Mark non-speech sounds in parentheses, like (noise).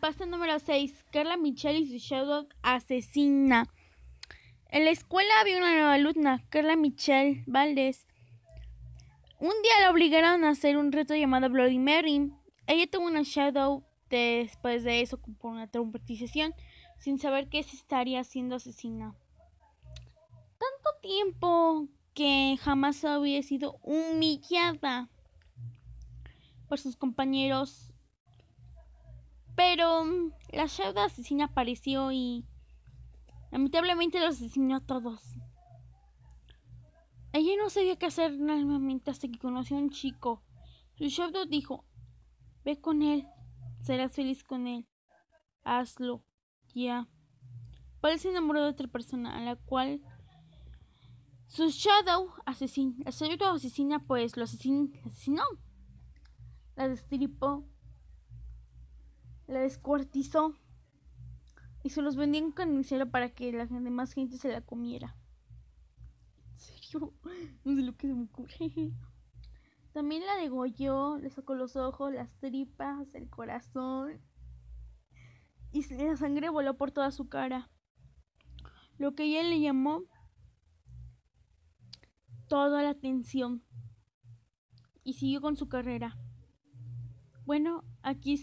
pasta número 6. Carla Michelle y su Shadow asesina. En la escuela había una nueva alumna, Carla Michelle Valdés. Un día la obligaron a hacer un reto llamado Bloody Mary. Ella tuvo una Shadow después de eso por una traumatización, sin saber que se estaría siendo asesina. Tanto tiempo que jamás había sido humillada por sus compañeros pero mm, la Shadow asesina apareció y lamentablemente los asesinó a todos. Ella no sabía qué hacer normalmente hasta que conoció a un chico. Su Shadow dijo, ve con él, serás feliz con él. Hazlo, ya. Paul se enamoró de otra persona a la cual su Shadow asesina, La Shadow asesina pues lo asesinó, la destripó descuartizó y se los vendía en carnicero para que la demás gente se la comiera. ¿En serio? No (laughs) sé lo que se me ocurre. (laughs) También la degolló, le sacó los ojos, las tripas, el corazón. Y la sangre voló por toda su cara. Lo que ella le llamó toda la atención. Y siguió con su carrera. Bueno, aquí